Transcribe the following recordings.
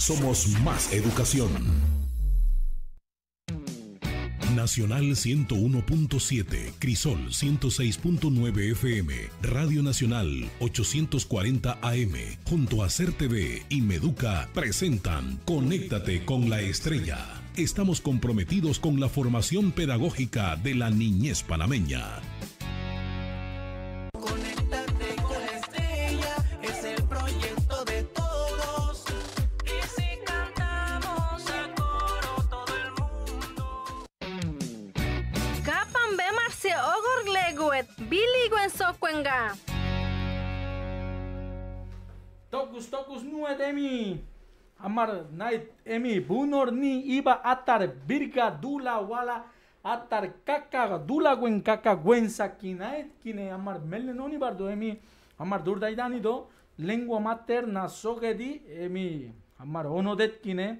Somos más educación. Nacional 101.7, Crisol 106.9 FM, Radio Nacional 840 AM, junto a CERTV y Meduca presentan Conéctate con la Estrella estamos comprometidos con la formación pedagógica de la niñez panameña. amar night emi bunor ni iba atar birka dula wala atar kakak, dula gwen kaka gwen sakina et kine amar melne noni bardo emi amar dur daidani lengua materna sogedi emi amar onodetkine,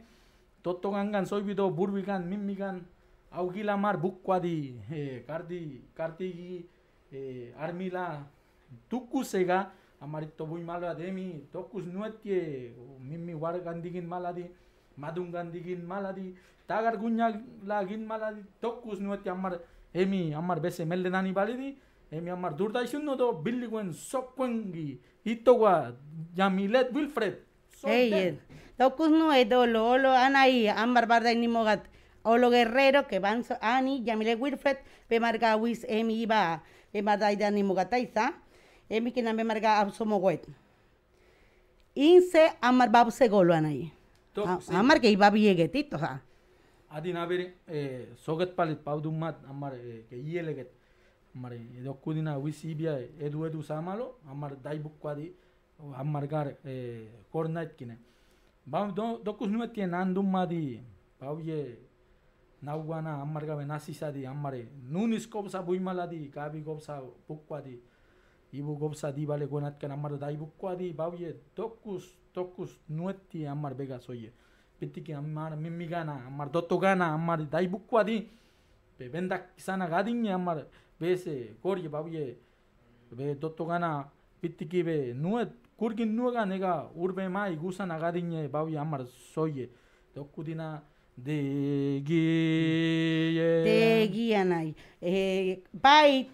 det kine burbigan mimigan augila mar bukwadi e, kardi kartigi armila tukusega amarito muy malo de mi tocus nuetie, mi mi maladi madungan digin maladi tagar guña la maladi tocus nuetie, amar emi amar bese mel de bali di, emi amar durda es un nodo billy guen ito Jamilet wilfred hey eh, tocus nuet, es dolo lo amar barda ni mogat guerrero que van ani ya wilfred pe marca wis emi iba emar da एमी के नामे मरगा अब सो मोगोइत इनसे अमर बाबू से गोलवान आई तो अमर के ही बाबू ये गए थी तो हाँ आदि ना बेरे सोगत पालित पाव दुम्मा अमर के ये लगे अमर ये दो कुछ दिना विस इबिया ये दुए दु सामालो अमर दाई बुक वादी अमर कार कोर्नाइट किने बाव दो दो कुछ नहीं मत नान दुम्मा दी पाव ये नाउगाना अमर का नासी सा दी अमरे नून स्कोप सा बुई मला दी काबी गोप सा बुक वादी y vos gobsa di vale gonatken amar bauye dokus tokus nueti amar vega soye pitiki amar mimigana amar dotogana amar daibukkuadi ve Kisana gadinye amar bese gorje bauye dotogana pitiki Be nuet kurkin Nuga nega urbe mai gusana gadinye bauye amar soye dokudina de deegiii anay eee eh,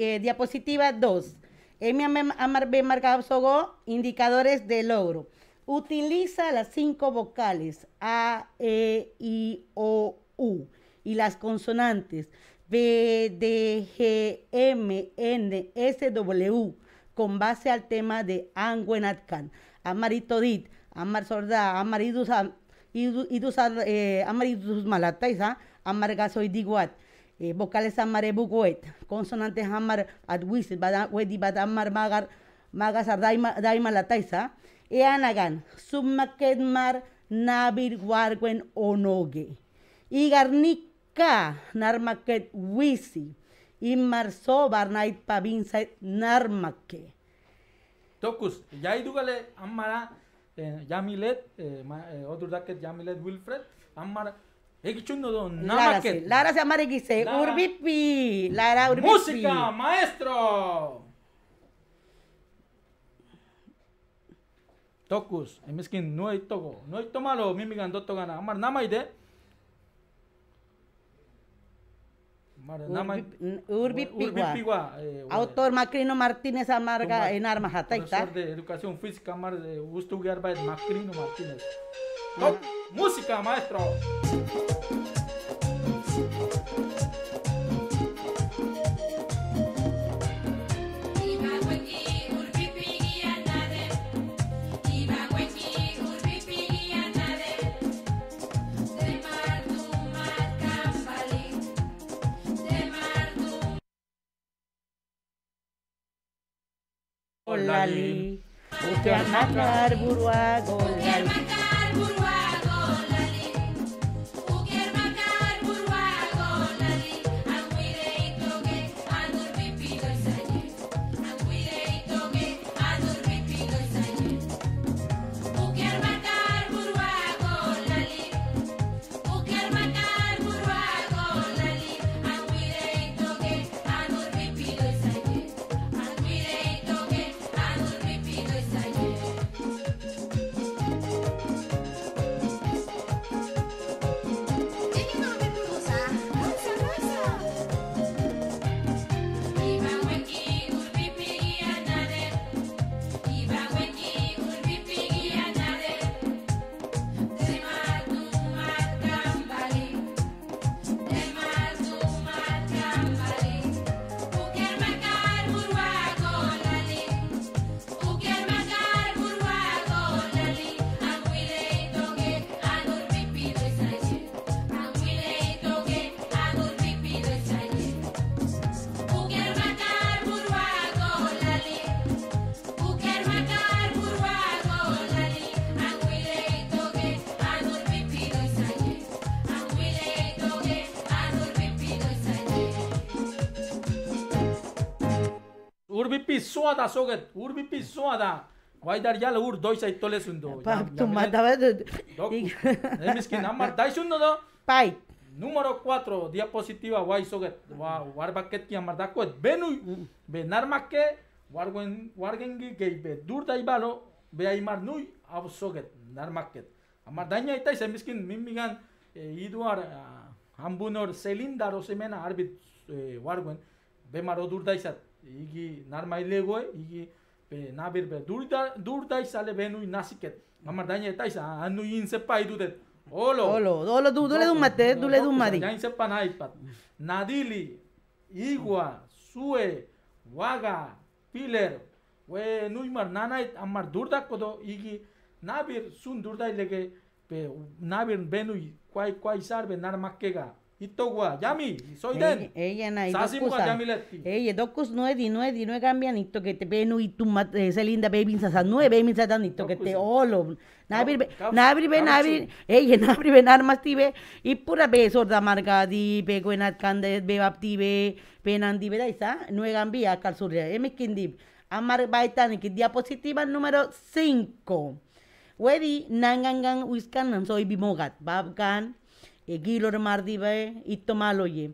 eh, diapositiva dos M. Marcabsogó, indicadores de logro. Utiliza las cinco vocales A, E, I, O, U y las consonantes B, D, G, M, N, S, W con base al tema de Anguenatkan, Amaritodit, Amar Sorda, Amaridus, Idus, Amargasoidiguat. e, eh, bokale zanmare bukoet, konsonante hamar atuizet, wedi bat zanmar magar, magazar daima, daima lataiza, ean agan, mar nabir guarguen onoge. Igar nika narmaket wizi, inmar zo nait pabintzait narmake. Tokuz, jai dugale amara, eh, jamilet, eh, eh daket jamilet Wilfred, amara Eggichunodon, Namaket. Lara se amare gise, urbipi, Lara urbipi. Música, maestro. Tokus, que no hay togo, no hay Toma tomalo, mimigan dotto gana, amar Urbipi Urbipiwa. Eh, Autor Macrino Martínez Amarga en Armas Profesor de Educación Física, Mar de Gusto Macrino Martínez. Música, maestro. a clarburu sua da soget, ur bipi sua da. Guai dar jala ur doiz aiz tole zundu. Pap, tu amar zundu do. Pai. Numero 4, diapositiva, guai soget. Guar baketi amar benu, ben armake, guar gengi gehi be dur daibalo, be aimar nui hau soget, narmaket. Amar daina eta ez miskin, min iduar hambunor selindar ozimena arbit guar bemaro be maro daizat, हिगी नारे गए हिगी पे ना बीर पे दूर दूर दाले बेनु ना सिक्के हमार दाइन ताइस हनु इन से पाई दूते ओलो ओलो ओलो दू दूले दू मते दूले दू मारी जाइन से पनाई पत नादीली इगुआ सुए वागा पिलर वे नुइ मार नानाइ अमर दूर दा को दो इगी नाबिर सुन दूर दाई लेके पे नाबिर बेनु क्वाई क्वाई सार बे नार मक्केगा Itogua, Yami, soy den. Ella na Yami Ella docus no di no di no ni que te penu y tu eh, esa linda baby no baby sasa ni que te olo. be ey, ella ven be nar tibe y pura be sorda marca di be cuenat be baptibe penandi be esa no cambia calzuria. kindi amar baitani que diapositiva número 5. Wedi nangangan wiskanan soy bimogat babgan gilor mardibe itomaloye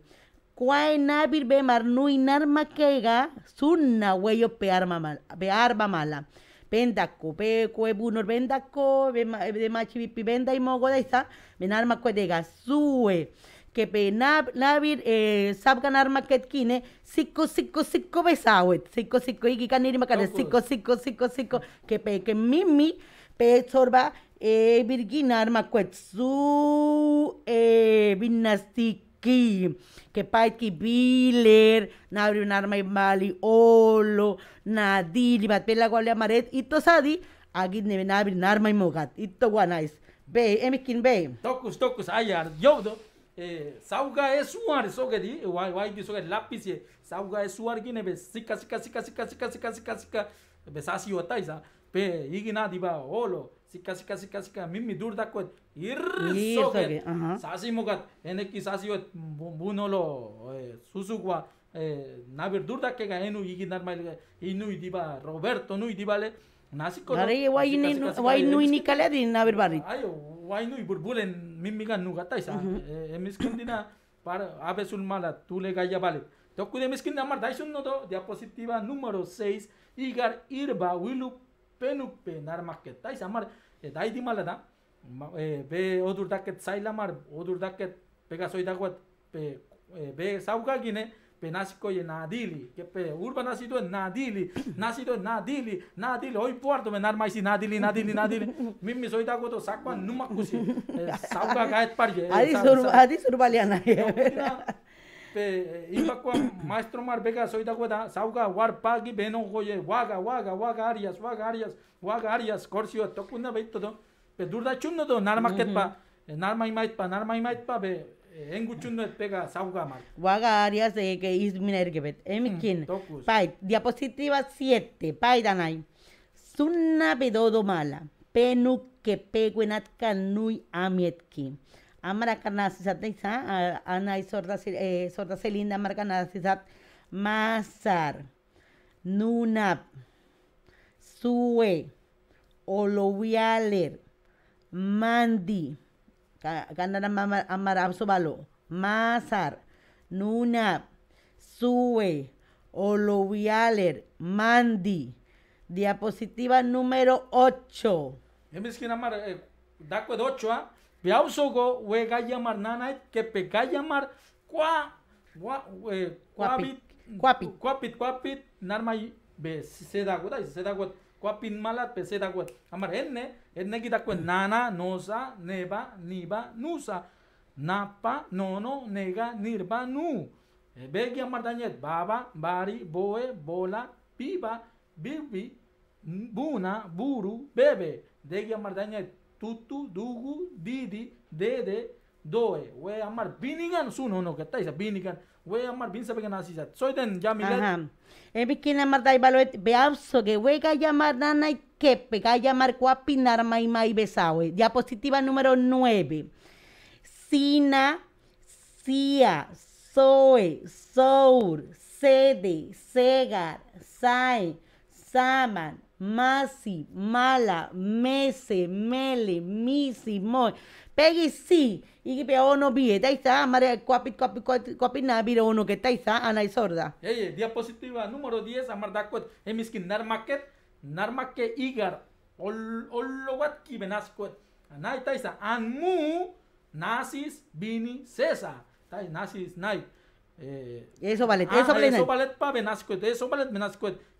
Kwae nabir be marnu narma kega sunna huello pe arma mala pe arma mala Vendaco, pe cue bunor vendaco, de machivipi venda y mogo de esa, benarma cue de gasue que navir eh, sab ganar maquetkine cinco cinco cinco besawet cinco cinco y kaniri makane cinco cinco cinco cinco que pe que mimi pe sorba e, birgin armakoet zu e, binnaztiki kepaiki biler nabri un arma inbali olo nadili bat pelago alde amaret ito zadi agit nebe nabri un arma inmogat ito naiz be, emikin be tokus, tokus, aia, jodo Eh, sauga es uar soge di wai wai bi soge lapis e sauga es uar gine be sikasi sikasi be sasi pe igina ba olo Si casi casi casi que a mí pues, ir Sasi mugat en ki sasi pues, eh, eh, que normal eh, Roberto nu diba nasi ni nu Ay burbulen mala vale. diapositiva numero 6 Igar Irba Benuk narmaket, daiz, ket dai da e, e, be odur daket zaila mar odur daket pe e, be sauka gine pe nadili ke pe urba en nadili nasido nadili nadili hoy puartu me narmai nadili nadili nadili mimmi soita ko numakusi, sakman numak kusi sauka e, pe eh, ibakwa maestro marvega soy da guada sauga warpagi beno goye waga waga waga arias waga arias waga arias corcio tokuna Bait, pe durda chunno do narma ketpa eh, narma imait pa narma imait pa be eh, enguchunno pega sauga mar waga arias de que is minergebet emikin hmm, pai diapositiva 7 pai danai sunna bedodo mala penu que peguenat canui amietkin amar Ana y sorda eh, sorda selinda masar nunap sue Olovialer, mandi ganara amar absobalo masar nunap sue Olovialer, mandi diapositiva número 8 amar eh, da 8 ah Piausogo, huega llamar nana que peca llamar, cua, cuapit, cuapit, cuapit, cuapit, narmay, be, cuapit malat, be, sedagot. Amar, enne, enne quita cuen, mm. nana, nosa, neba, niva, nusa, napa, nono, nega, nirva, nu. E Begi amar dañet, baba, bari, boe, bola, piba, bibi, buna, buru, bebe. Degi amar tutu, dugu, didi, dede, doe. We amar binigan, su no, no, que está binigan. Voy a amar bin sabe que nací, soy den ya mi Ajá. Es bikina da, y beauso que voy a llamar nana y que pega a llamar cuapinar y, mai besawe. Diapositiva número 9. Sina, sia, soe, sour, sede, segar, sai, saman, Masi, Mala, Mese, Mele, Misi, Moy. Peggy sí, y que ono oh, Vie ahí está, María, cuapi, cuapi, cuapi, nada, Viro, uno que está, está, Ana Sorda. Eh, diapositiva número 10, amar dakot, emiskin narmaket, narmake igar, ol, ologat kibenascot, anay taisa, anmu, Nasis, bini, cesa, tay, Nasis, nay. Eh, ah, eso vale, eso vale, eso vale, pa benascot, eso vale,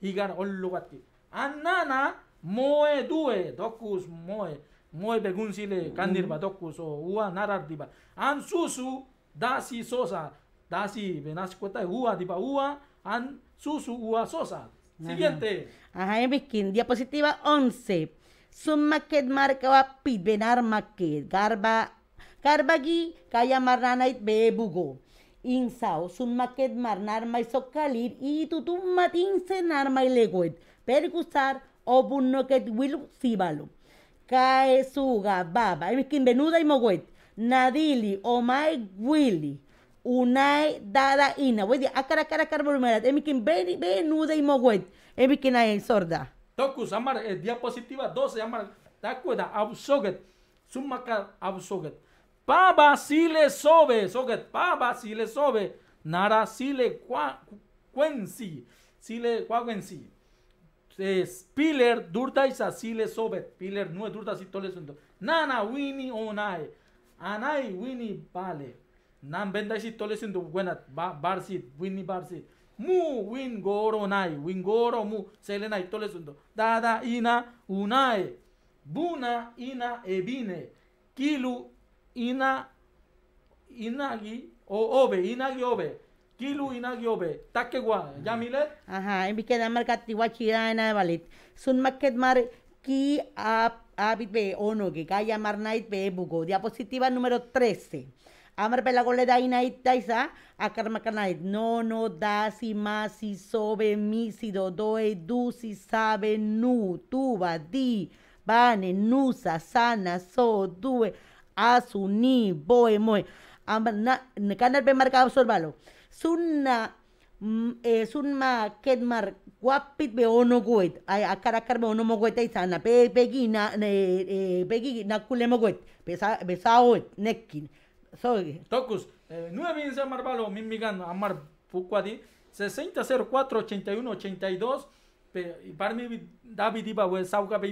igar, ologat Annana moe due, docus moe, moe sile candirba docus o ua narardiba. An susu dasi sosa, dasi venas kota ua diba ua, an susu ua sosa. Siguiente. Ajá, en diapositiva 11. a pit benar maket, garba, garbagi, kaya marranait bebugo. Insao, summaket marnar maisokalir y tutum matin senar maileguet o obun que will Kae suga baba, benuda y moguet. Nadili, omai willi, Unai dada ina. Voy a cara cara cara Emikin venuda y moguet. Emikin en sorda. Tocus, amar, eh, diapositiva 12, amar. acuerdas, absoget. Sumaca, absoget. Paba si le sobe, soget. Paba si le sobe. Nara si le cuenci. Si le Spiller, durta y así piller no es durta si nana wini onae. nae anae wini vale nan venda si todo eso buena ba, wini mu win goro nae win goro mu selena le nae dada ina unae buna ina ebine kilu ina inagi o obe inagi obe Kilu inagiobe, Takewa. yamilet. Ajá, en bique de marca na en balit. Sun maket mar ki abit be ono que kaya mar be bugo. Diapositiva número 13. Amar pela gole da inait taisa, akar makanait. No, no, da, si, ma, si, sobe, mi, si, do, doe, du, si, sabe, nu, tuba, di, bane, nusa, sana, so, due, asu, ni, boe, moe. Amar na, canal be marca absorbalo es una mm, es eh, un ma que mar guapit veo no guet a cara cara ve no mo guet y sana pe pegi na ne culé eh, mo guet pesa pesa guet nekin soy tocus eh, nueve mil se amar balo mil migan amar pucuadi sesenta cero cuatro ochenta y uno ochenta y dos para mi David iba we sauga ve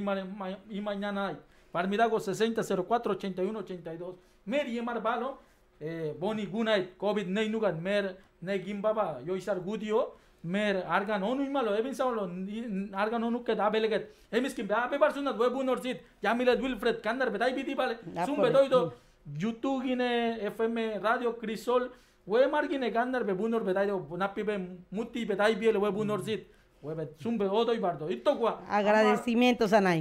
y mañana hay para mi dago sesenta cero cuatro ochenta y uno ochenta y dos medio amar balo eh, boni gunai covid nei nugat mer nei gimbaba yoisar gudio mer argan onu imalo ebin samalo argan onu ke da beleget ba be bar sunat we bunor sit yamilet wilfred kandar betai bidi bale sum betoido youtube gine fm radio crisol we margine kander be bunor betai do napi be muti betai biel we bunor sit we bet sum be mm. odo ibardo agradecimientos anay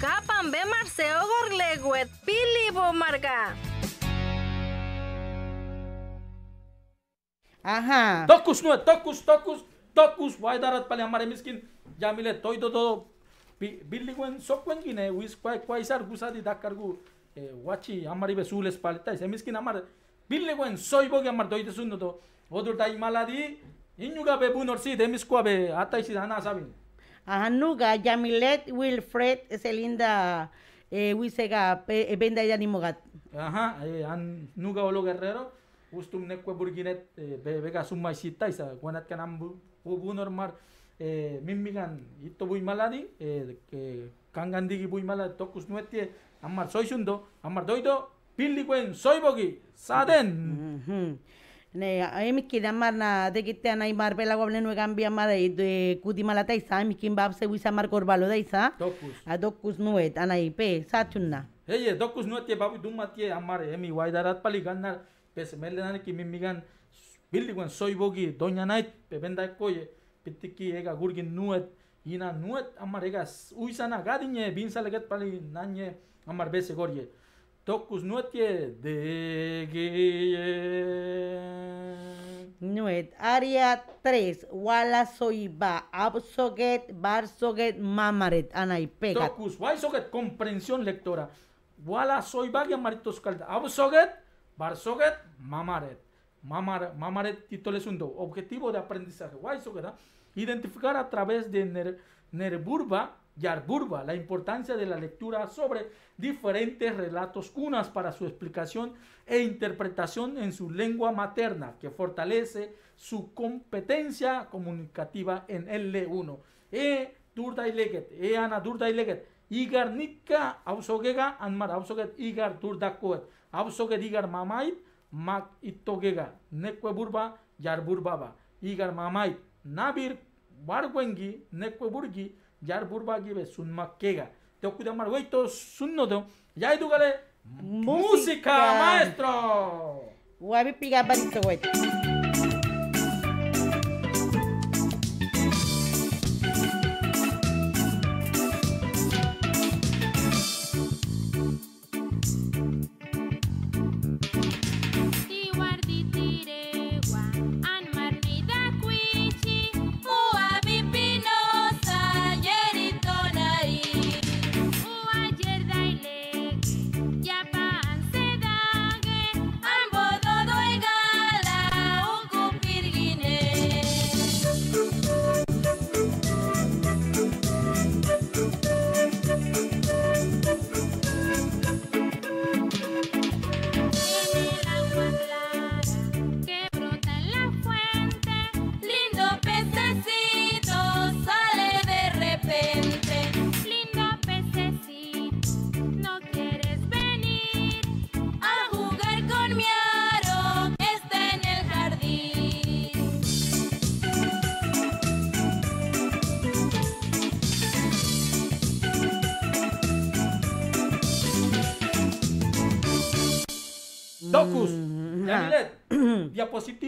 Kapan be Marceo Gorleguet Pili Bomarga. Aha. Tokus no tokus tokus tokus vai dar at amare miskin jamile toy do do bilinguen sokwen gine wis kwai sar gusadi dakargu e eh, wachi amari be sules palta ese eh, miskin amar bilinguen soy bo gamar toy de sundo do tai maladi inuga be bunorsi demis kwabe ataisi hana sabin Anuga, Yamilet, Wilfred, Celinda, eh, Wisega, Benda eh, y Animogat. Ajá, Anuga Olo Guerrero, Ustum Neque Burguinet, eh, Vega Summa Isitaisa, mar, Canambu, eh, Mimigan, Ito eh, Maladi, Kangandigi muy malad Tokus Nuetie, Amar Soisundo, Amar Doido, Pilliguen, Soibogi, Saden. Ne, emi ki da marna de gitte anai marbela goble no gambia ma de kuti malata isa emi kin bab se wisa mar A tokus nuet anai pe satunna. Eye, dokuz nuet ye e, babu matie amare emi waidarat pali ganna pe semelena ne ki mimigan bildi soy bogi doña night pe e, pitiki ega gurgin nuet ina nuet amaregas uisana gadine binsalaget pali nañe amar beze gorie. Tokus nuetie de guille. Nuet, área 3, Wala soiba, absoget, barsoget, mamaret, pega. Tocus, waisoget, comprensión lectora. Wala soiba, guiamaritos calda, absoget, barsoget, mamaret. Mamar, mamaret, titoles objetivo de aprendizaje. Waisoget, ¿ah? identificar a través de ner, nerburba, Yarburba la importancia de la lectura sobre diferentes relatos cunas para su explicación e interpretación en su lengua materna, que fortalece su competencia comunicativa en L1. E Durday E Ana Durday Leggett, Igar Ausogega, Anmar Ausoget, Igar Durdakoet, Ausoget Igar Mamait, Mak Itogega, Yarburbaba, Igar Mamait, Nabir Barwengi, Nekwe jar burba gibe sunma kega te cuida mar wey to sunno do ya edu gale música maestro Wabi piga barito wey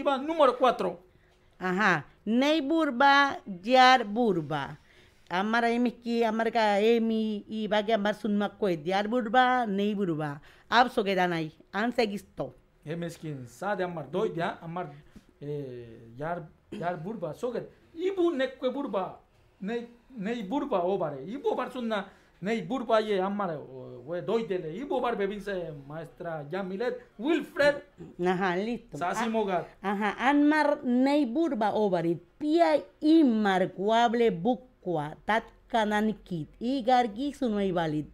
disyuntiva número 4. Ajá. Ney burba, yar burba. हमारा एम की हमारे का M E बागे हमारे सुनमा कोई दियार बुरबा नहीं बुरबा आप सो के दाना आंसर किस तो ये मैं इसकी साथ हमार दो दिया हमार यार यार बुरबा सो के इबू ने कोई बुरबा नहीं नहीं बुरबा ओ बारे इबू बार सुनना Neibur we Amare, Doitele, ibubar bebice, maestra Jamilet Wilfred. Ajá, listo. Sasi Aha Ajá, Anmar burba Obarit, Pia Inmarcuable Bukwa, Tat Kananikit, Igar Gisu Noivalit,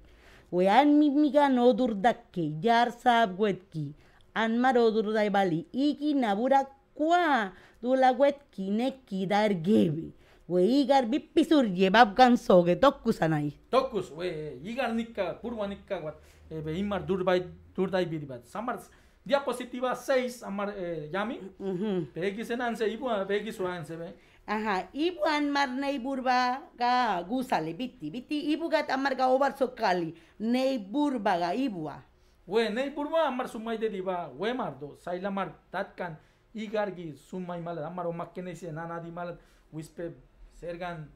Wean odur dakke, Yar Sabwetki, Anmar ibalit, Igi Nabura Kwa, wetki Neki gebi. Weigar bipisur yebab gansoge tokkusanay. Tokus, we yigarnica nika wat be imar durbai durdai bidibat. Samar diapositiva 6 amar e, yami. mhm senanse ibu pegi anse. be. Ajá, ibu an burba ga gusale bitti bitti ibu gat amar ga obar sokali nei burba ga ibua. We nei burba amar sumai de diva we mardo sailamar tatkan igargi sumai malat amar o makenesi nanadi malad wispe zergan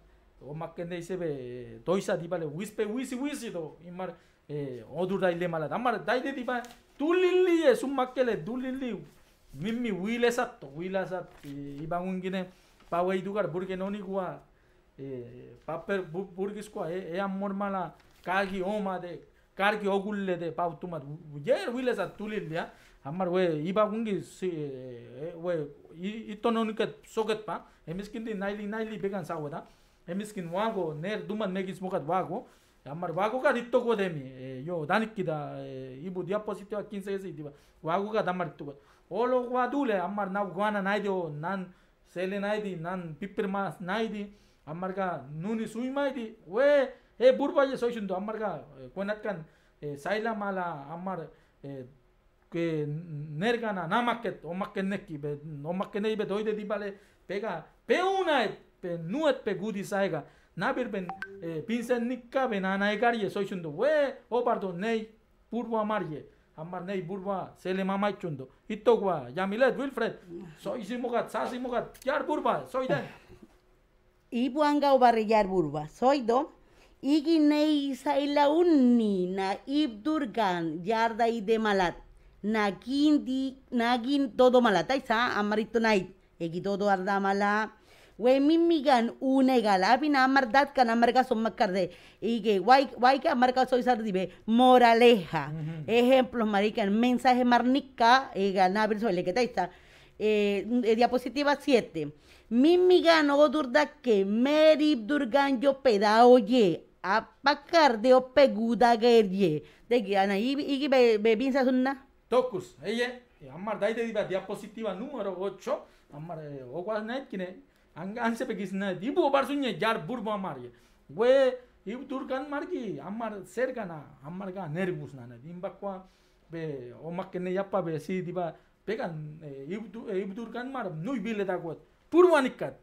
omakken da izabe doiza dibale wispe wisi wisi do imar e, odur da ile malat amara daide diba tulili e sumakkele tulili mimmi wile satto wile sat e, iba ungine pawei dugar burgen onigua e, paper bu, burgizkoa e, ea mormala kargi omade kargi ogulle de pautumat yer wile sat 한말 왜 이바군기 왜 이토노니까 소겟파 에미스킨디 나일리 나일리 베간 사오다 에미스킨 와고 네 두만 메기스 모갓 와고 한말 와고가 리토고 데미 요 다니키다 이부 디아포시티와 킨세스 이디바 와고가 담말 리토고 올로 와둘레 한말 나 고아나 나이디오 난 세레 나이디 난 피피르마 나이디 한말가 누니 수이마이디 왜에 부르바제 소이신도 한말가 고낫간 사일라말라 한말 que nergana nada más que o más que neki no más que be doy dibale pega pe una pe nuet pe gudi saiga na ben eh, pinsen nikka benana na na egar ye soy chundo we o pardo nei purwa mar ye amar nei burwa mama chundo itto ya milet wilfred soy simo gat sa simo gat yar burba soy den i buanga o barri yar burwa soy do nei zaila na ibdurgan malat. nagin di nagin todo mala sa amarito night egi todo arda mala. we mimigan una gala pina amardat kan amarga son macarde wai why guay que amarga sardibe moraleja Ejemplo, -huh. ejemplos mensaje marnica ega nabir le que taita eh, eh, diapositiva 7 mimigan o durda que merib durgan yo peda oye apacar de o peguda de que anaí y be, be, be, Tokus, eye, que amar da idea diapositiva numero 8, amar de Oguas Nekine, angan se pequisna, dibu barzuña jar burbo amar, we, y turgan margi, amar sergana, amar ga nervus nana, dimba cua, be, omakene japa, be zi, diba, pegan, y e, turgan e, mar, nu ibile vile da guet, purwanicat,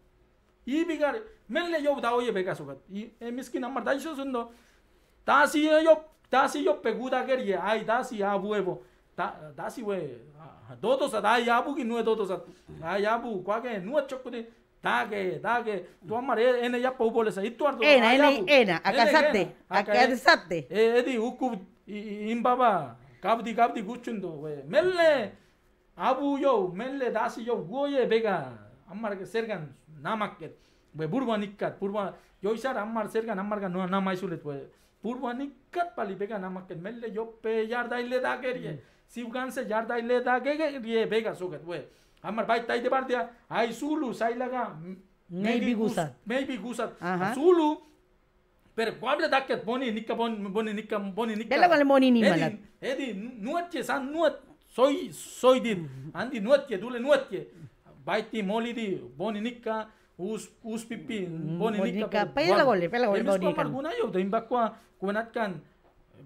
y vigar, me yo da oie vega su gat, y e, miskin amar da y su ta si yo, ta si yo peguda guerrilla, ai ta si a huevo. 다 다시웨 도도 사다 야부기 누에 도도 사아 야부 과게 누어 척구데 다게 다게 tu amare ene ya po bolesa itu ardo ena ene ena akasate akasate edi ukku imbaba kabdi kabdi guchundo we melle abu yo melle dasi yo goye bega ammar ke sergan namakket we burwa nikkat burwa yoisar ammar sergan ammar ga nama isulet we burwa nikkat pali bega namakket melle yo pe yar daile da keriye mm. सिवगान से जारदाई ले दागेगे ये बेगा सोगत वो हमर भाई ताई देबार दिया हाई सूलू साई लगा मैं भी गुसत मैं भी गुसत सूलू pero guarda da que boni nikka boni boni nikka boni nikka dela vale boni ni malat edi nuat che san nuat soy soy din andi nuat che dule nuat che baiti moli di boni nikka us us pipi boni nikka pela gole pela gole boni nikka guna yo to imbakwa kunat kan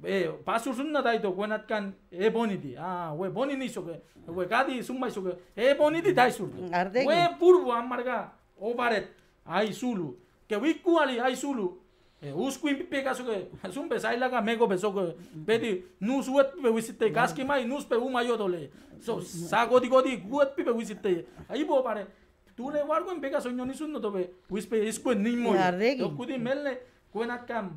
e pasu sunna dai to e boni di ah we boni ni soke we kadi sumai soke e boni di dai surdu we amarga o baret ai Que ke wi kuali ai e usku pe mego beso pedi nu suet pe wisite mai nu pe uma yo dole so sa godi godi guet pipe wisite ai bo pare tu le wargo in pega soño ni sun no tobe wispe melne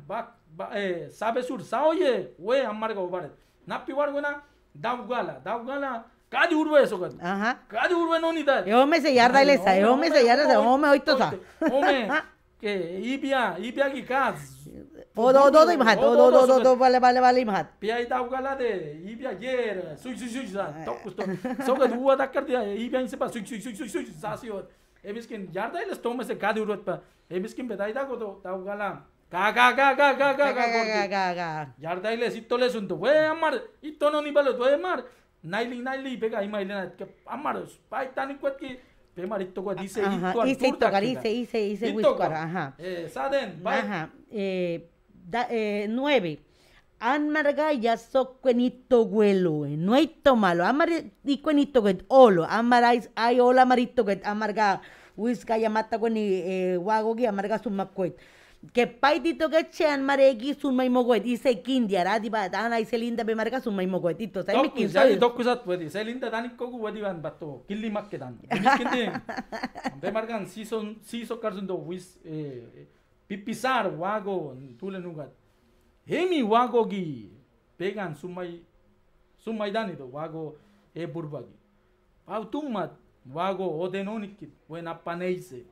bak eh, sabe sursa, oye, we amarga ubaret. Na piwar wena davgala, davgala Cada urbe eso, cara. Ajá. Cada urbe no ni tal. Yo me sellar da ilesa, yo me sellar da, yo me oito ta. Hombre, que ibia, ibia ki kaz. O do do do imhat, o do do do do vale vale vale imhat. Pia ita ugala de ibia yer, suy suy suy sa, tok kusto. So que dua da kar dia, ibia inse pa suy suy suy suy suy sa si और एबिस्किन यार दा इलेस तो में से कादी उरत पर एबिस्किन बताई था को तो ताऊ गाला Yarda y le ga ga le amar no ni palo amar naili naili pega pe pues, dice ajá eh saden ajá eh, eh nueve Amarga ya so cuenito güelo, eh, no hay amar y cuenito que olo, ay hola marito que amarga, whisky mata con y eh, guago que amarga que dito que chan maregi sun may mogoet. Ise kindia radi ba dana linda be marka sun may mogoet. Ito sa mi kinsa. Ito kusat pwede. Pues, linda dani kogu ban bato. Killi makke kedan. Miskindi. Be markan season season karsun do wis pipisar wago tule nugat. Hemi wago gi pegan sumay sumay dani do wago e burbagi. Pau tummat wago odenonikit. Buena paneise.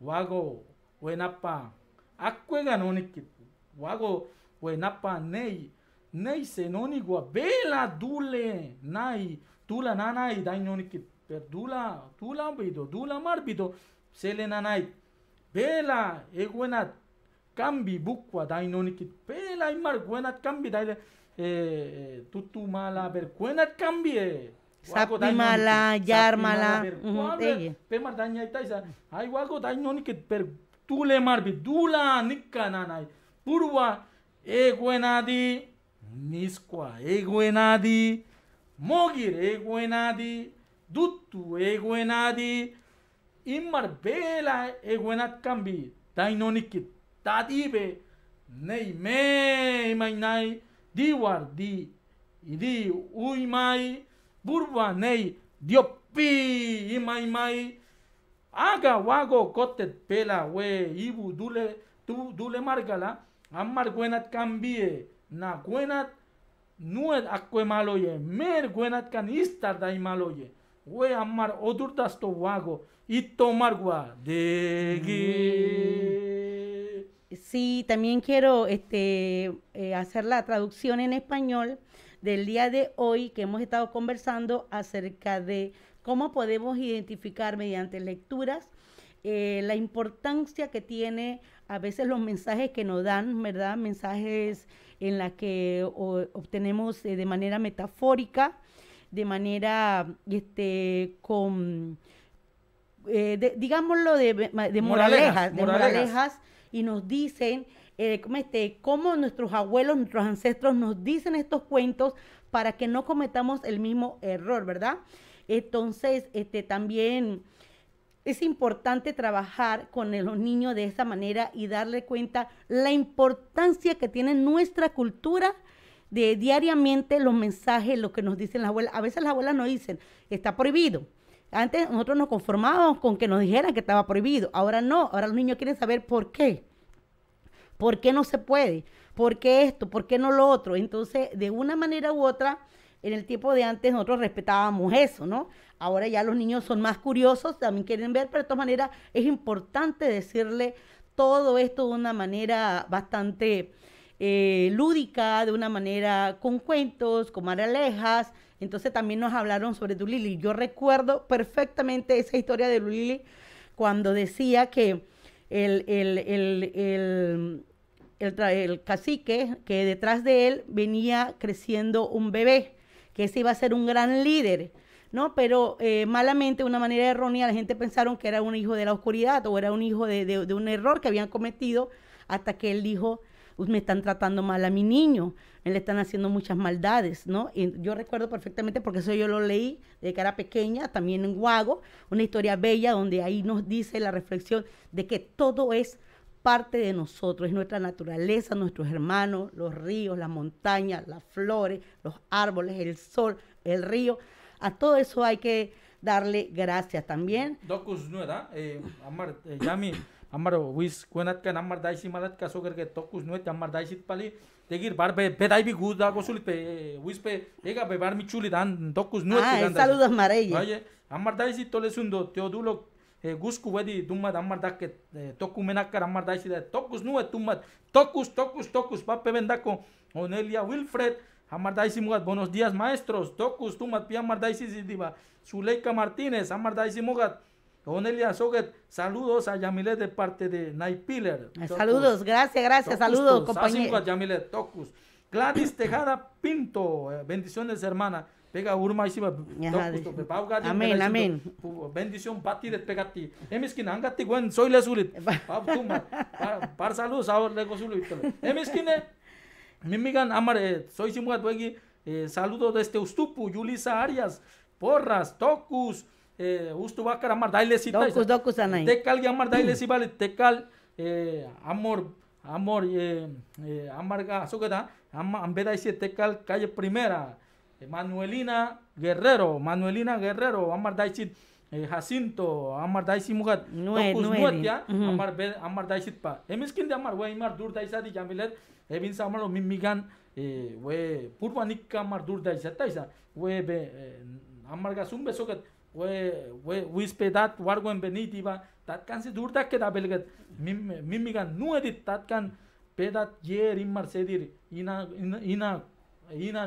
Wago buena pa Akwega non wago we nei nei se noni bela dule nai tula nai dai non per dula tula bido dula marbido sele nai bela e cambi buqua dai bela y mar cambi dai eh, eh, tutu mala per guenat cambi eh. mala yarmala, pe -huh, per mardaña y taisa, Ay, guago, daño ni per Tule marbi, dula nikka nanai. Purwa eguenadi, nisqua eguenadi. Mogir eguenadi, duttu eguenadi. Immar bela eguenat kambi, dainonikit, tadibe. Nei me mainai, diwar di, idi uimai. Burwa nei, dioppi imai mai. Aga wago cotet, pela we ibu dule tu dule margala amar guenat cambie na guenat nuet acue maloye mer guenat canistar dai maloye we amar odurtas to wago y tomar gua de mm. Sí, también quiero este, eh, hacer la traducción en español del día de hoy que hemos estado conversando acerca de cómo podemos identificar mediante lecturas eh, la importancia que tiene a veces los mensajes que nos dan, ¿verdad? Mensajes en los que obtenemos eh, de manera metafórica, de manera, este, con, eh, digámoslo, de, moralejas, de moralejas, y nos dicen este, cómo nuestros abuelos, nuestros ancestros nos dicen estos cuentos para que no cometamos el mismo error, ¿verdad? Entonces, este, también es importante trabajar con los niños de esa manera y darle cuenta la importancia que tiene nuestra cultura de diariamente los mensajes, lo que nos dicen las abuelas. A veces las abuelas nos dicen, está prohibido. Antes nosotros nos conformábamos con que nos dijeran que estaba prohibido. Ahora no, ahora los niños quieren saber por qué. ¿Por qué no se puede? ¿Por qué esto? ¿Por qué no lo otro? Entonces, de una manera u otra, en el tiempo de antes nosotros respetábamos eso, ¿no? Ahora ya los niños son más curiosos, también quieren ver, pero de todas maneras es importante decirle todo esto de una manera bastante eh, lúdica, de una manera con cuentos, con maralejas. Entonces también nos hablaron sobre Dulili. Yo recuerdo perfectamente esa historia de Dulili cuando decía que el, el, cacique, que detrás de él venía creciendo un bebé que ese iba a ser un gran líder, ¿no? Pero eh, malamente, de una manera errónea, la gente pensaron que era un hijo de la oscuridad o era un hijo de, un error que habían cometido hasta que él dijo, me están tratando mal a mi niño, me le están haciendo muchas maldades, ¿no? Y yo recuerdo perfectamente, porque eso yo lo leí de que era pequeña, también en Guago, una historia bella donde ahí nos dice la reflexión de que todo es parte de nosotros, es nuestra naturaleza, nuestros hermanos, los ríos, las montañas, las flores, los árboles, el sol, el río. A todo eso hay que darle gracias también. Docus nueva, eh, amar, eh, yami, amar, wis, cuenatkan, amar, daisi, malatka, so que tocus nuete, amar, daisi, pali, tegir, barbe, bedai, bigu, da, gosulit, eh, ega, bebar, michuli, dan, docus nuete. Ah, saludos, marella. Oye, amar, daisi, tolesundo, teodulo, gusku Wedi Dumat Amar dakke eh, tokku Amar ammar daisida tokkus nuwe tummad Tokus, Tokus, tokkus pape Vendaco Onelia Wilfred Amar daisi Mugat buenos días maestros Tokus Tumat pi ammar daisi sidiba Zuleika Martínez Amar daisi Mugat Onelia Soget, saludos a Yamilet de parte de Night Pillar. Eh, saludos, gracias, gracias, saludos, compañero. Yamilet, Tocus. Gladys Tejada Pinto, eh, bendiciones, hermana. Pega urma y se va. Amén, amén. Bendición para ti, pegati, ti. soy la sulit. Pab Par salud, sabor le cosulit. Mimigan amar, eh, soy simugat wegi. Eh, saludo desde Ustupu, Yulisa Arias, Porras, Tocus. Eh, Ustu bakar amar daile sita. Tocus, Tekal amar si amor. Amor, eh, amarga, su ambeda y tecal cal, calle primera, Manuelina Guerrero, Manuelina Guerrero, hamar Daisit eh, Jacinto, Amar Daisit Mugat, Nuez, Nuez, ya, Pa. Hemos quien de Amar, güey, Amar Dur Daisat y Yamilet, he visto eh, Amar lo mimigan, güey, eh, Purva Nika Dur Daisat, Daisa, güey, be, eh, Amar Gasun Besoket, güey, Wispedat, Wargo en Dur que da Belgat, mimigan, Pedat, Yer, Imar Ina, Ina, Ina,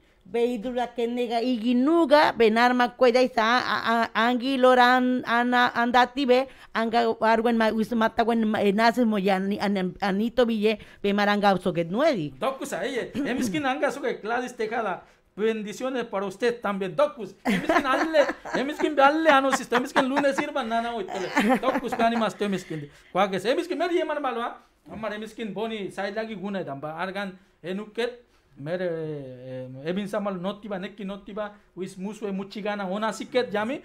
Beidura Kenega Iginuga, Benarma Cueda, Isa loran Ana angarguen Anga Arwen Maguismataguen, Naces Moyani, Anito Ville, maranga Soget Nuedi. Docus a ella, eh. Emiskin Anga Soget Gladys Tejada. Bendiciones para usted también, Docus. Emiskin alle, emiskin alle anosista, ah, emiskin lunes sirva nana hoy. Docus canimas to emiskin. Cuaques, emiskin media man balva. Amar miskin ah. boni, sailagi gune damba, argan, enuket, mere ebinsamal notiba nekki notiba wis muswe muchigana ona siket jami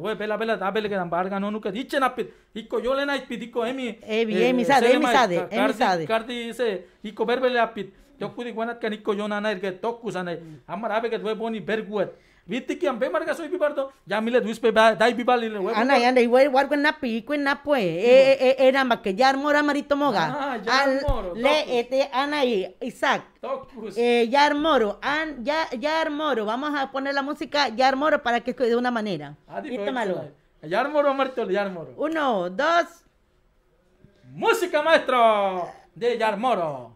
we bela bela dabele ke barga nonu ke ichen apit ikko yolena apit ikko emi ebi emi sade emi sade emi sade kardi se ikko berbele apit jokudi gwanat kan ikko yonana irke tokkusana amar abeget we boni berguet Viti kiam marga soy bibardo. Ya mile duis pe dai bibal ile huevo. Ana ya dei huevo wargo na pico na pues. era ya mora marito moga. Ah, ya Al, moro. Le este Ana Isaac. Eh, Yar Moro, an, ya, Yar Moro, vamos a poner la música Yar Moro para que de una manera. Ah, y tómalo. Yar Moro, Marito, Yar Moro. Uno, dos. Música maestro de Yar Moro.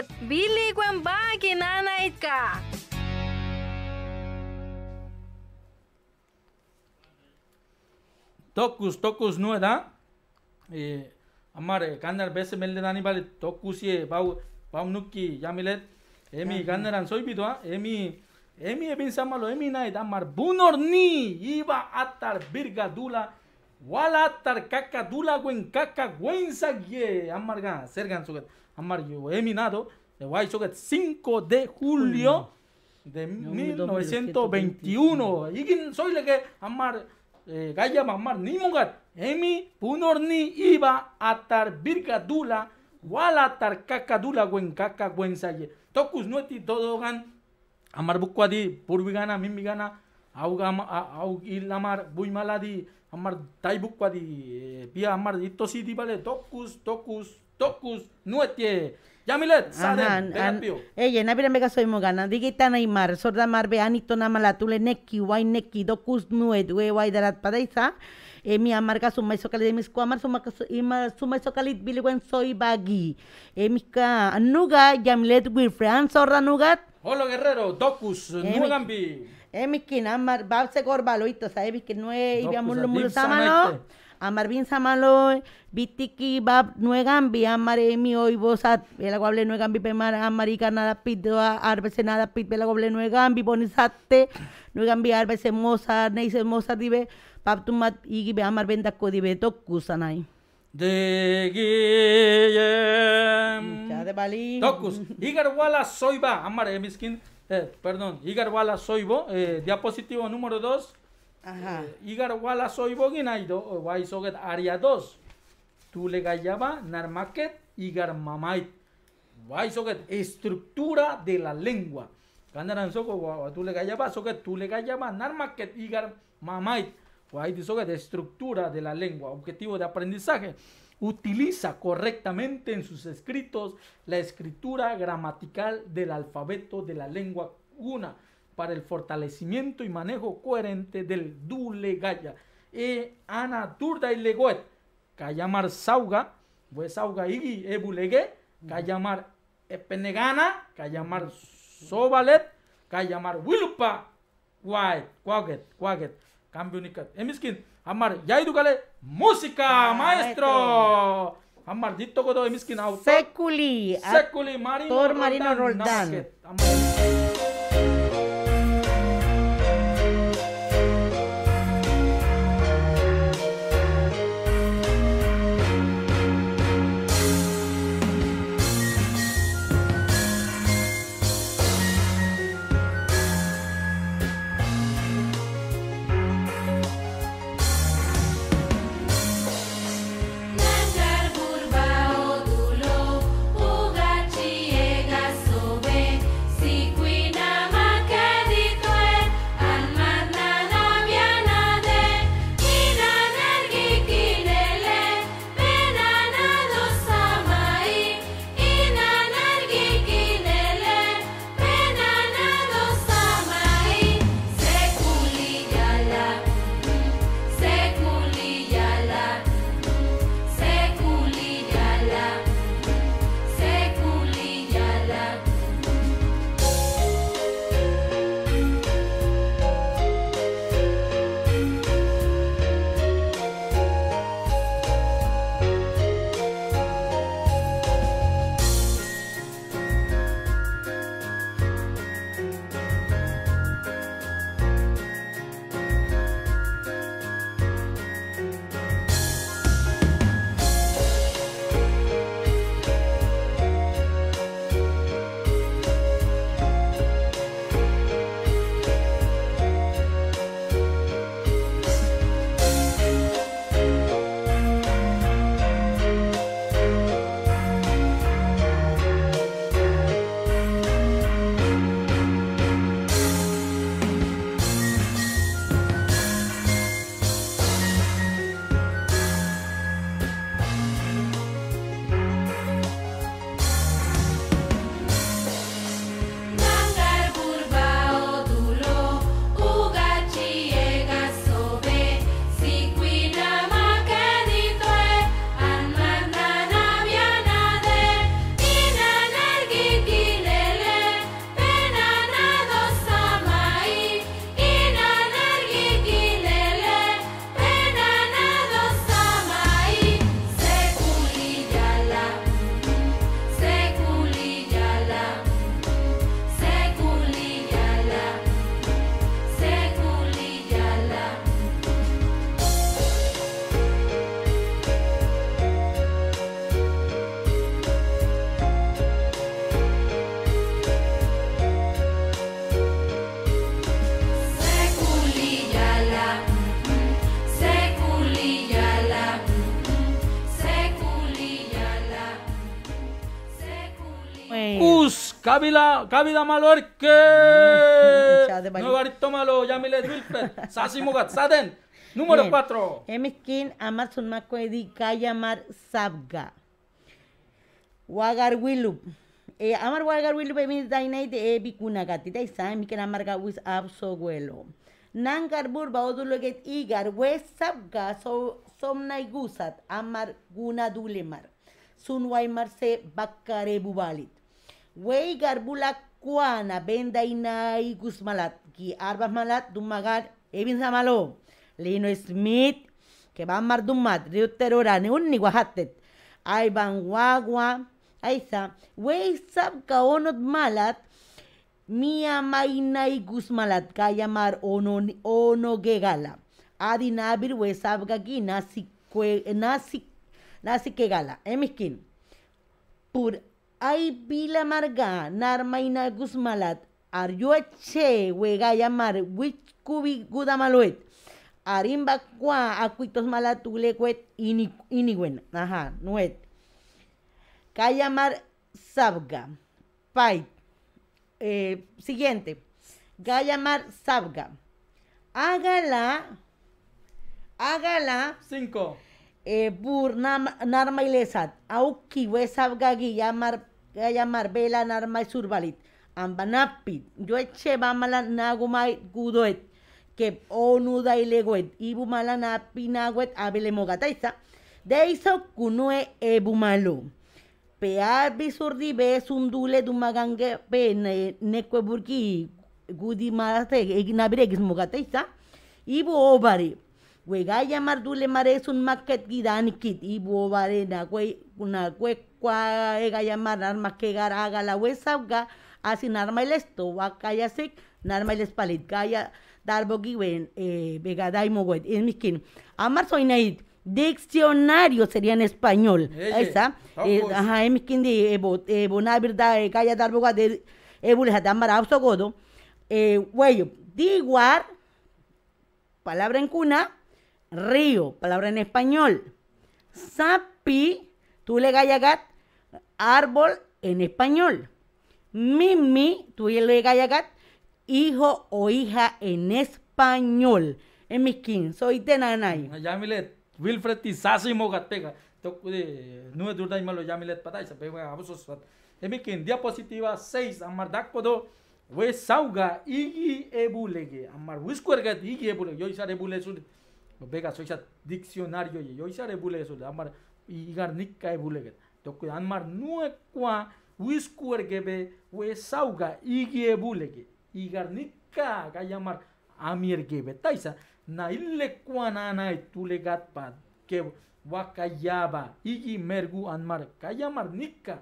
Ket Billy kwen ba Tokus, tokus nue da. amar e, amare, kandar beze melde dani bale tokusie bau, bau nuki jamilet. Emi, ja, kandaran zoibidua, emi, emi ebin zamalo, emi nahi, amar bunor ni, iba atar birga dula, wala atar kaka dula guen kaka guen amarga, zer gantzuket. amarillo eminado de el 5 de julio de 1921. Y soy que eh, Gaya, mamar ni mujer. Emi punor ni iba a virgadula birgadula wala caca, kakadula buen kaka guen saye tokus nueti gan, amar bukwadi purbigana mimigana auga amar, ilamar buimaladi amar tai bukwadi pia amar di vale tokus tokus tokus nuetie. Jamilet, zaden, begapio. Ei, ena biren bega Digita nahi mar, zorda mar be namalatule neki, guai neki, dokuz nuet, ue guai darat E mi amarga su maizo kalit, e mizko amar su maizo kalit biliguen soy bagi. E eh, mizka nuga, jamilet wilfrean sorda nugat. Holo guerrero, dokuz eh, nugan bi. E mizkin amar, babze gorba loito, sa, e mizkin nue, ibiamulu samano. Amarvin samalo, bitiki bab nuegambi, amare mi hoy vos a el aguable nuegambi pemar amarica nada pit, arbese nada pit, el aguable nuegambi bonizate, nuegambi arbese moza neise moza dibe paptumat igi be amar bendak kodibe tokusanai. de Tokus. Igarwala soy va. soyba, amaremi Eh, perdón. Igarwala soy eh, diapositivo número dos. 이가로 왈라 área 2. 와이소겟 le y narmaket igar mamait Waisoget estructura de la lengua le gallaba, soko wa tulegayaba le gallaba narmaket igar mamait Waisoget que estructura de la lengua, objetivo de aprendizaje. Utiliza correctamente en sus escritos la escritura gramatical del alfabeto de la lengua una para el fortalecimiento y manejo coherente del Dulegaya. E Ana Durda y Leguet, Cayamar Sauga, Sauga Igi, Ebulegue, Cayamar Epenegana, Cayamar Sobalet, Cayamar wilupa guay, Guaget, Guaget, Cambio Unicat. Emiskin, Amar Yaidugale, música, maestro. Amar Dito Godo, Emiskin, Seculi, Seculi, Marino, Roldán. Roldán. Kabila, Kabila Malorke. Nuevarito Malo, Yamile Wilfer, Sasi Mugat, Saden. Número 4. Emiskin Amazon Makwedi Kayamar Sabga. Wagar Wilup. Eh, Amar Wagar Wilup Emis eh, Dainai de Ebi eh, Kunagati. Dai Sami que Amarga Wis Absoguelo. Nangar Burba Oduloget Igar Wes Sabga Somnai Gusat Amar Guna Dulemar. Sunwai Marse Bakare Bubalit. Wey garbulak cuana benda inai guzmalat. Ki arbas malat dumagar ebin samalo. Lino Smith que van mar riuterora terorane, un guajatet. Ay van guagua. Aiza. Wey sab kaonot malat. Mia malat guzmalat kayamar ono ono gegala. Adi adinabir wey sab gaki nasi nasi nasi kegala. Emiskin. Pur Ay, pila marga, narma we llamar, wich kubi guda maluet. arimba cua, acuitos ini inigüen, ajá, nuet. Cayamar sabga, pai, Eh, siguiente, Gayamar sabga. Hágala, hágala. Cinco. Eh, bur narma lesat. auki, sabga, guillamar, que Gaya marvela, y Surbalit. ambanapi Yo eche bamala nagumai gudoet. Que onuda y ibu malanapi naguet abele de Deiso kunue ebumalo. Pear bisurdi be dule, dumagange pe burki gudi marate ignabiregis mogataisa. Ibu dule, Wegaya mardule mare maquet maket kit Ibu obare na ega llamar arma que garaga la ga así narma el esto, va calla se narma el espalit, calla darbo given, eh, vega daimo wet, es mi skin. Amar soy naid, diccionario sería en español, esa, ajá, es mi skin de eh, eh, bona verdad, calla darbo de ebuleja de amar godo, huello, diguar, palabra en cuna, río, palabra en español, sapi, tú le gallagat, árbol en español. Mimi, tú y de gallagat, hijo o hija en español. En mi soy de Nanay. Yamilet, Wilfred Tizazi Mogatega. nueve durda y malo Yamilet Patay, se pega Abusos. En diapositiva 6, Amardakodo, do. We sauga igi ebulege. Amar wiskuergat igi ebulege. Yo isar ebule Vega, soy diccionario. Yo isar ebule Amar igar nikka Tokyo Anmar nuekua uizku ergebe ue sauga igie bulege. Igar nika gaiamar amir gebe. Taiza, na illekua nana etule gatpa kebo. Waka igi mergu anmar gaiamar nika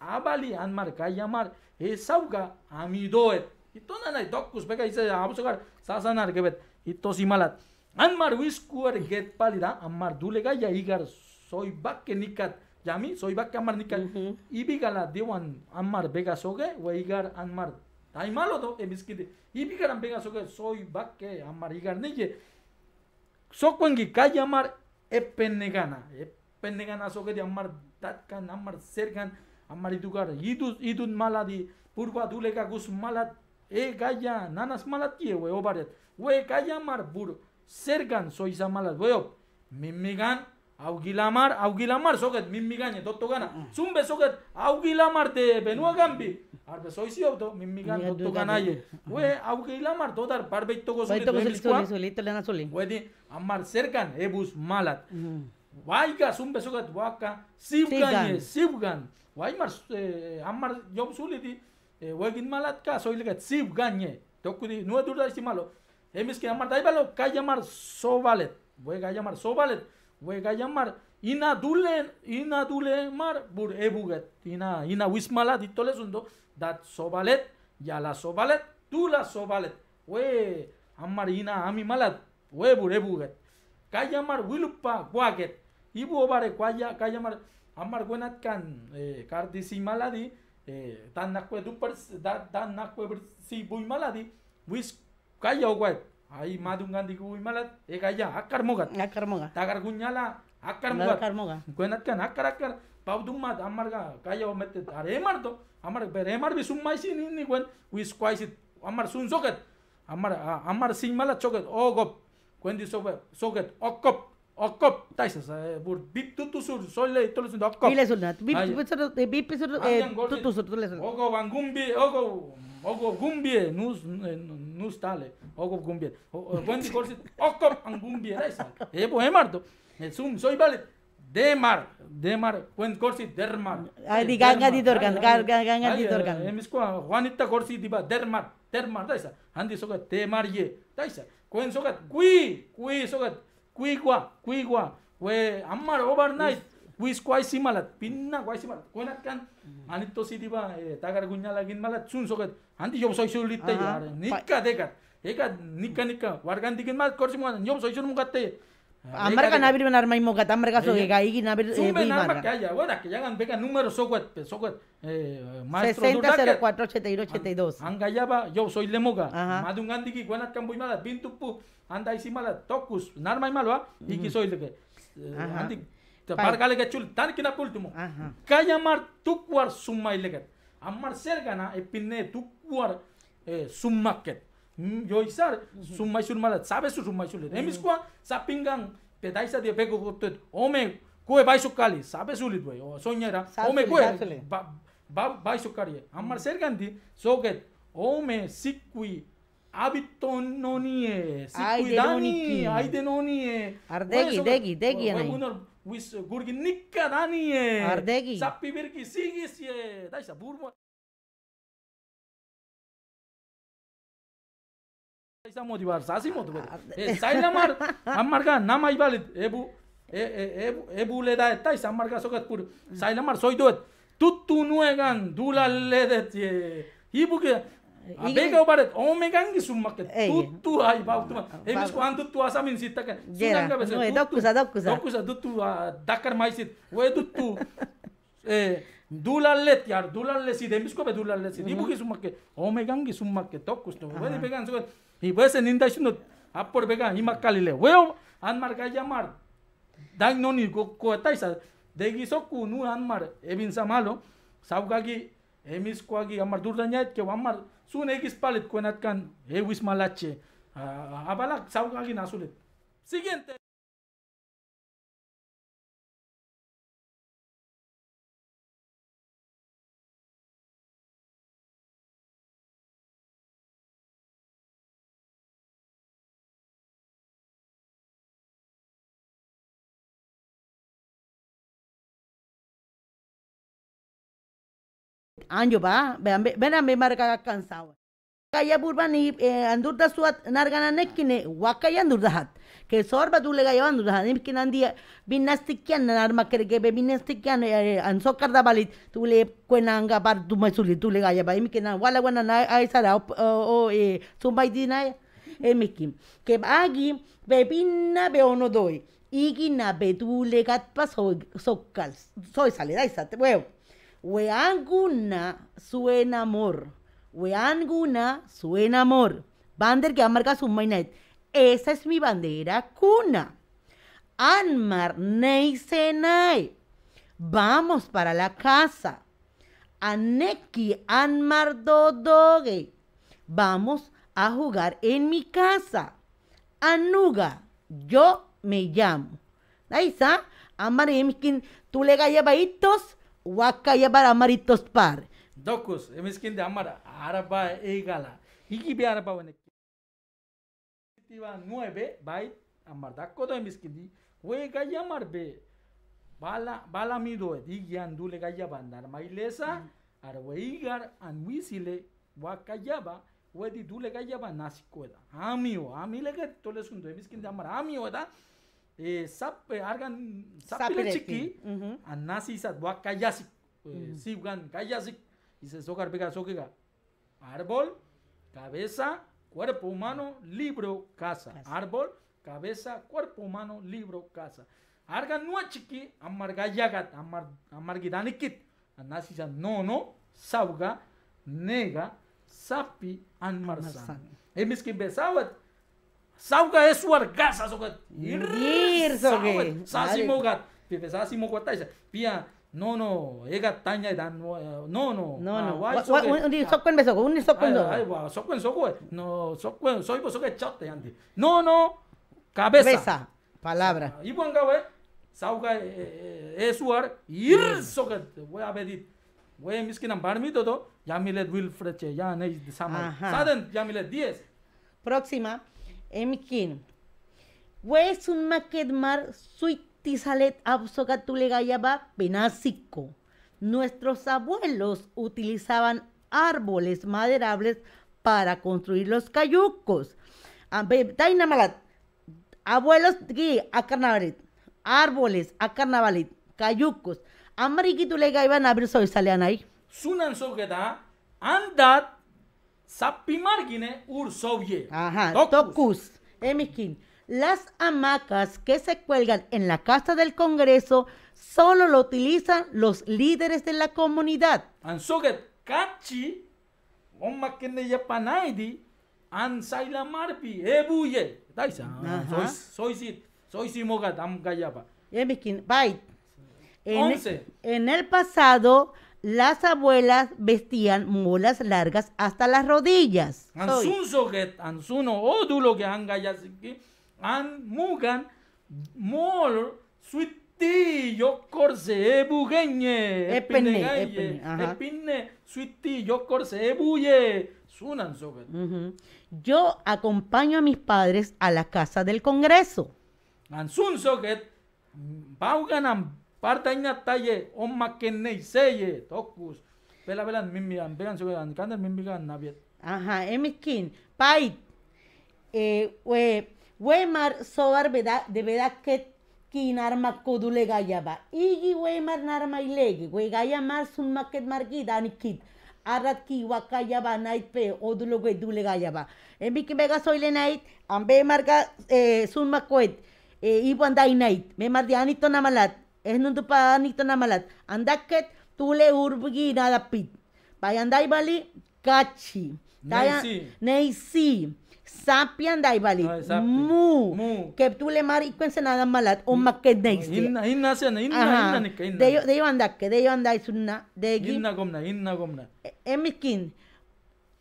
abali anmar gaiamar ezauga amidoet. Ito nahi, dokus bega ize abuzogar sasanar gebet. Ito simalat. Anmar uizku ergebe palida anmar dulega igar soy Bakenikat, Yami, soy vaca marnica. Uh -huh. Y vigala, dio an amar vega soge, weigar amar. Ay, malo, no, te visquite. Y vega soge, soy vaca amar y garnille. So cuengi, calle amar, epenegana. Epenegana soge de amar, tatkan, amar, sergan, amar y dugar. maladi, purba, duleka gus malad, e gaya, nanas malad, y weo, baret. We, calle amar, bur, sergan, soy esa malad, weo, mimigan. augilamar augilamar mi Mimigany, dotto gana sumbe soget, augilamar te benua gambi arbe soy si opto Todo ganaye we augilamar totar parbe todo go solit we amar cercan ebus malat vaiga sumbe soget, waka sibgañe sibgan waimar eh, amar Yom sulidi eh, wegin malat ka soiligat sibgañe eh. tokudi nua durda malo emis que amar daibalo kayamar sobalet we llamar sobalet Wega llamar. Ina dule, ina dule mar, bur ebuget. Eh, ina, ina wis maladi, tolesundo, Dat sobalet, ya la sobalet, tú la sobalet. We, amar ina ami malat. We bur ebuget. Eh, kayamar wilupa guaget. Ibu obare kwaya, kayamar. Amar buenat kan, eh, kardisi maladi. Eh, tan nakwe dan nakwe si bui maladi. Wis kaya guay. Ahí más de un gandí que hubo Akar malas, es que allá, ácar moga. Ácar moga. Está garguñala, akar moga. Ácar moga. amarga, calla o mete, haré marto, amarga, pero es marto, es ni ni amar, es un amar, amar, sin malas, choquet, o gop, taisa, bip, tutu, sur, soy ley, Bile, soldad, bip, bip, eh, bip, eh, tutu, sur, tutu, Ogov gumbie, nus nus tale. Ogov gumbie. Quando corsi okop gumbie raisa. E bo emardo. Zum, soy vale. Demar, demar, quando corsi dermar. Ai di ganga di dorgan, ganga di dorgan. Emisco Juanita corsi diba dermar, dermar daisa. Andi soga temar ye. daisa. Quando soga gui, gui soga gui gua, gui gua. We ammar overnight. Wis kuai si malat, pinna kuai si malat. Kuai nakan, ani to si tiba, tagar gunya lagi malat, sun soket. Anti job soi sun lita ya, nikah dekat. Eka nikah nikah, wargan dikin malat, korsi mau job soi sun mukatte. Amar kan nabil benar mai mukat, amar kan soket gai gini nabil. Sun benar mak kaya, wala kaya kan beka numero soket, soket. Eh, Sesenta cero cuatro ochenta y uno ochenta y dos. Anga ya ba, job soi le muka. Madungan dikin, kuai nakan boi malat, pintu pu, andai isi malat, tokus, nar mai malwa, iki soi leke. Anti pargalege chul tan kina kultumo kaya mar tukwar summa ileget ammar sergana epinne tukwar summaket yoisar summa sulmala sabe su summa sulle remis kwa sapingang pedaisa de bego gotet ome koe bai sukali sabe sulit boy soñera ome koe bai sukari ammar sergandi soget ome sikwi abittononie sikwi dani aidenoni ardegi degi degi nai with Gurgi Nikka Danie. Ardegi. Sappi Mirki Sigis. Dai, daisa burmo. Ez da modi modu bat. E, zaila mar, amarga nama ibalit, ebu, e, e, ebu, le leda eta ez amarga zokat pur, zaila mar, zoidu et, nuegan, dula ledet, e, ibuke, Abega ah, barat ome oh, gangi summaket tuttu ai bautuma emis quando tu asa min sitta ka sunanga besa no edok kusa ah, dakar mai eh, sit we tuttu eh dulallet yar dulalle si demis ko be dulalle si dibu mhm. ki summake ome oh, gangi summake tok kusto we de pegan so i bese ninda shino appor bega ima kalile we anmar ga llamar dai no ni ko ko taisa de gisoku nu anmar ebin samalo saugagi emis ko agi amar durdañet ke amar sun egis palit kuenatkan ewis malache. Uh, ah, ah, abalak, sawkagin asulit. Siguiente! Anjo Vean, bena be marca kansawa. Kaya burbani andur andurda suat nargana nekine wakaya y hat. Que sorba dule le andur da hat. Nimkin andia binastikyan narma kerge be binastikyan eh, eh, ansokar da balit tule le bar dumasulit tule gaya ba. Imkin wala wana sara o e Que aquí Emikim. Ke agi bebinna be onodoi. le le gatpa sokkal. Soy salida isate. Weanguna suena amor. Weanguna suena amor. Bander que amarga su mainet. Esa es mi bandera cuna. Anmar neisenai. Vamos para la casa. Aneki anmar dodoge. Vamos a jugar en mi casa. Anuga, yo me llamo. Ahí está. Amar y tú le waka yebar amari tospar dokus emiskin de amara araba eigala higi be araba wene tiwa nueve bai amar dakko do emiskin di we gaya amar be bala bala mi do di gian dule gaya bandar mailesa ar weigar anwisile wakayaba wedi dule gaya ba nasikoda amio amile ke tole sundo emiskin de amar amio da eh, sap, eh, argan, sapile chiki, anasi sat, wa ¿Si sibgan, kayasik, y se sogar pega, soquega. Árbol, cabeza, cuerpo humano, libro, casa. Árbol, cabeza, cuerpo humano, libro, casa. argan nuachiki, amargayagat, amar, amargidanikit, no no, sauga, nega, sapi, anmarsan. Emis que sauga es suarga, sasoga. Irsoge. Sasimoga. Pipe sasimoga taisa. Pia. No, no, ega taña dan, no, no. No, no. Un sokuen un sokuen sogo. Ay, wow, No, sokuen, soy vos soque chote, YANTI No, no, cabeza. palabra. Y ponga, WE sauga eh, eh, es suar, irsoge, voy a pedir. Güey, mis que nambar mi todo, ya milet Wilfred, ya neis de Samuel. Saden, ya milet 10. Próxima. Emkin. Wes un maquetmar suitizalet yaba penásico. Nuestros abuelos utilizaban árboles maderables para construir los cayucos. Ah, abuelos abuelos a carnavalet, árboles a carnavalet, cayucos. Amariguito le iban ahí. Sunan sogeta, andat Sapi margine ur Ajá, tocus. Emiskin. Las hamacas que se cuelgan en la Casa del Congreso solo lo utilizan los líderes de la comunidad. Ansoget kachi, omakende yapanaidi, ansaila marpi, ebuye. Daisa, soy sit, soy simogat, amkayapa. Emiskin, bye. En, Once. en el pasado las abuelas vestían mulas largas hasta las rodillas. Ansun soket, ansuno odulo que han gallasiki, an mugan, mol, suitillo, corse, ebugeñe, epine, epine, suitillo, corse, ebuye, sunan soket. Yo acompaño a mis padres a la casa del Congreso. Ansun soket, paugan mm, Parta inataye, on makeneiseye, tokus. Vela, vela, mimigan, vegan, se vegan, candel, mimigan, naviet. Ajá, emiskin, pait. Eh, sovar sobar, de verdad que kinarma kodule gayaba. Igi wemar narma ilegi, we mar sun maket margida nikit. Arat ki wakayaba nait pe odulo we dule gayaba. Emi ki mega soile nait, ambe marga eh, sun makoet. Eh, Ibu andai night me mardianito namalat. Es tu nito malat. Andaket tule urbugi nalapit. Payanday bali kachi. Neisi. Sapian dai bali. Mu. Mu. Que tú le mari cuense nada malat o maket mm. neisi. Inna inna se na inna inna nika inna. Deyo deyo que deyo andai sunna degi. Inna gomna inna gomna. Emiskin.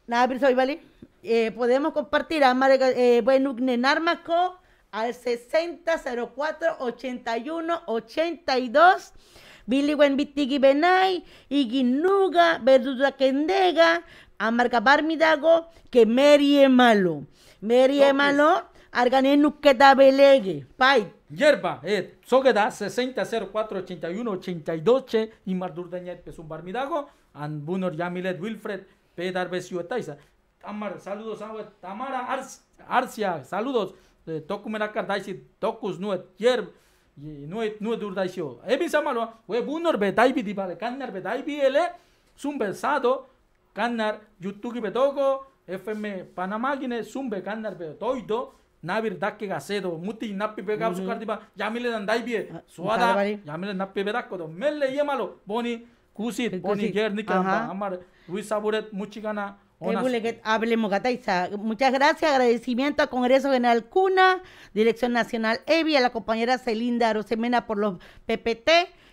Nada pero soy bali. Eh, podemos compartir amar eh, bueno, narmaco al 6004 82 Billy Wenbitigi Benay, Iguinuga, Verduda Kendega, barmidago Barmidago que Mary e. Malo. Mary e. Malo, Arganen Nuqueta Belegue, Pai. Yerba, eh, Sogeda, 6004 60-04-81-82 y Mardur y Pesum Barmidago, and Bunor Yamilet Wilfred, Pedar Besio Taisa. saludos, Tamara Arcia, saludos. toku daisi tokus nuet yer nuet nuet urdaisho ebi samalo we bunor betai bi dibale kanar betai bi ele sumbersado kanar yutuki be toko fm panama panamagine sumbe kanar be betoido navir dakke gasedo muti nappi begab sukar diba yamile dandai bi swada yamile nappi bedakko do melle yemalo boni kusit boni ger nikamba amar ruisaburet muchigana Hablemos Muchas gracias, agradecimiento a Congreso General Cuna, Dirección Nacional EVI, a la compañera Celinda Arosemena por los PPT,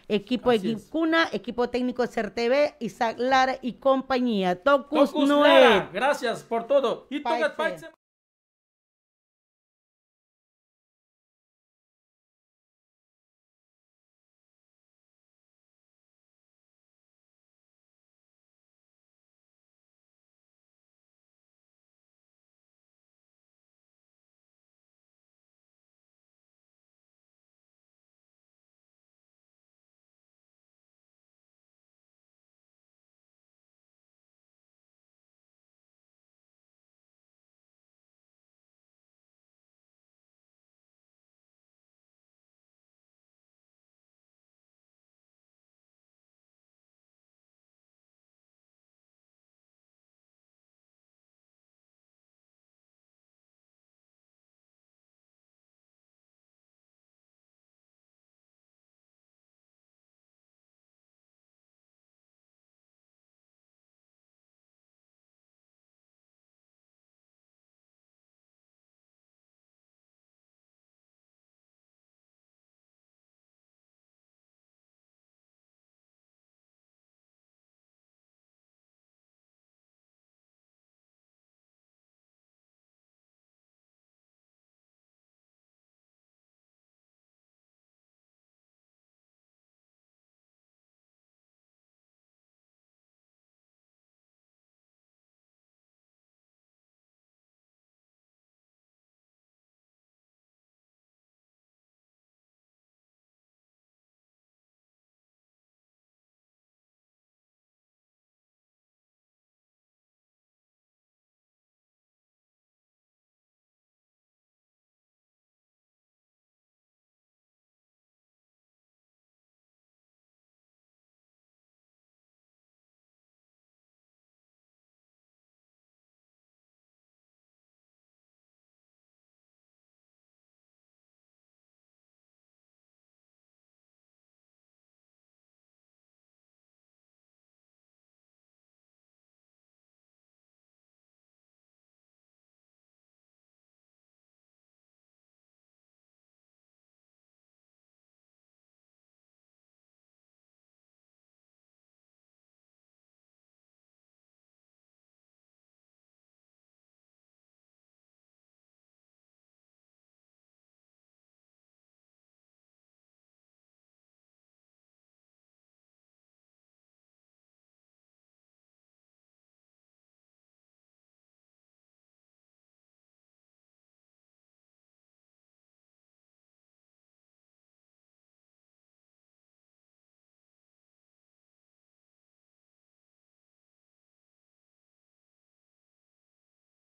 equipo de Cuna, equipo técnico de CERTV, Isaac Lara y compañía. Tocus, Tocus gracias por todo. Y